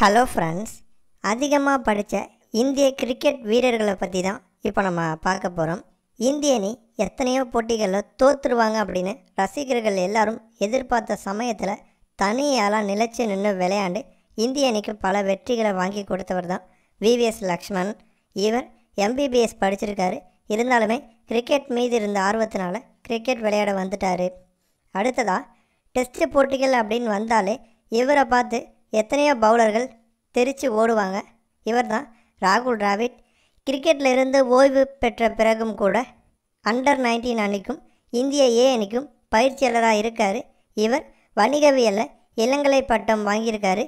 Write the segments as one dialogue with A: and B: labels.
A: hello friends அதிகமாக படித்த இந்திய கிரிக்கெட் வீரர்களை பற்றி தான் இப்போ நம்ம பார்க்க போகிறோம் இந்திய அணி எத்தனையோ போட்டிகளில் தோற்றுருவாங்க அப்படின்னு ரசிகர்கள் எல்லாரும் எதிர்பார்த்த சமயத்தில் தனியாளாக நிலச்சி நின்று விளையாண்டு இந்திய அணிக்கு பல வெற்றிகளை வாங்கி கொடுத்தவர் தான் விவிஎஸ் லக்ஷ்மண் இவர் எம்பிபிஎஸ் படிச்சிருக்காரு இருந்தாலுமே கிரிக்கெட் மீது இருந்த ஆர்வத்தினால கிரிக்கெட் விளையாட வந்துட்டார் அடுத்ததாக டெஸ்ட் போட்டிகள் அப்படின்னு வந்தாலே இவரை பார்த்து எத்தனையோ பவுலர்கள் தெரித்து ஓடுவாங்க இவர் தான் ராகுல் டிராவிட் கிரிக்கெட்டில் இருந்து ஓய்வு பெற்ற பிறகும் கூட அண்டர் நைன்டீன் அணிக்கும் இந்திய ஏ அணிக்கும் பயிற்சியாளராக இருக்கார் இவர் வணிகவியலில் இளங்கலை பட்டம் வாங்கியிருக்காரு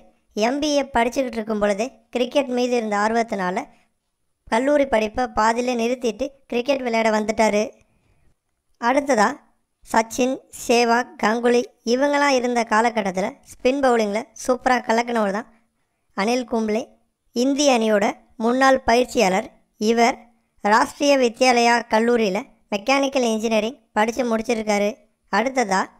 A: எம்பிஏ படிச்சுக்கிட்டு இருக்கும் பொழுதே கிரிக்கெட் மீது இருந்த ஆர்வத்தினால கல்லூரி படிப்பை பாதியிலே நிறுத்திட்டு கிரிக்கெட் விளையாட வந்துட்டார் அடுத்ததாக சச்சின் சேவாக் கங்குலி இவங்களாம் இருந்த காலகட்டத்தில் ஸ்பின் பவுலிங்கில் சூப்பராக கலக்கினவர் தான் அனில் கும்ப்ளே இந்திய அணியோட முன்னாள் பயிற்சியாளர் இவர் ராஷ்ட்ரிய வித்யாலயா கல்லூரியில் மெக்கானிக்கல் இன்ஜினியரிங் படித்து முடிச்சிருக்காரு அடுத்ததாக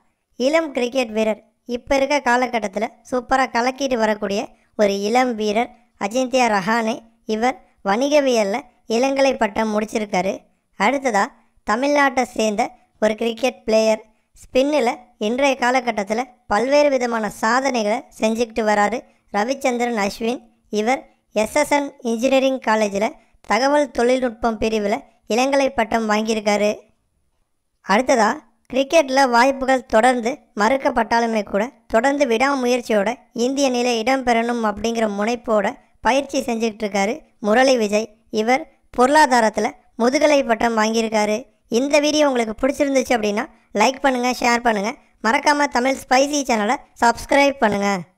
A: இளம் கிரிக்கெட் வீரர் இப்போ இருக்க காலகட்டத்தில் சூப்பராக கலக்கிட்டு வரக்கூடிய ஒரு இளம் வீரர் அஜிந்தியா ரஹானே இவர் வணிகவியலில் இளங்கலை பட்டம் முடிச்சிருக்காரு அடுத்ததாக தமிழ்நாட்டை சேர்ந்த ஒரு கிரிக்கெட் பிளேயர் ஸ்பின்னில் இன்றைய காலகட்டத்தில் பல்வேறு விதமான சாதனைகளை செஞ்சுக்கிட்டு வராரு ரவிச்சந்திரன் அஸ்வின் இவர் எஸ்எஸ்என் இன்ஜினியரிங் காலேஜில் தகவல் தொழில்நுட்பம் பிரிவில் இளங்கலை பட்டம் வாங்கியிருக்காரு அடுத்ததாக கிரிக்கெட்டில் வாய்ப்புகள் தொடர்ந்து மறுக்கப்பட்டாலுமே கூட தொடர்ந்து விடாமுயற்சியோட இந்திய நிலை இடம்பெறணும் அப்படிங்கிற முனைப்போட பயிற்சி செஞ்சுக்கிட்டு இருக்காரு முரளி விஜய் இவர் பொருளாதாரத்தில் முதுகலை பட்டம் வாங்கியிருக்காரு இந்த வீடியோ உங்களுக்கு பிடிச்சிருந்துச்சு அப்படின்னா லைக் பண்ணுங்கள் ஷேர் பண்ணுங்கள் மறக்காமல் தமிழ் ஸ்பைசி சேனலை சப்ஸ்கிரைப் பண்ணுங்கள்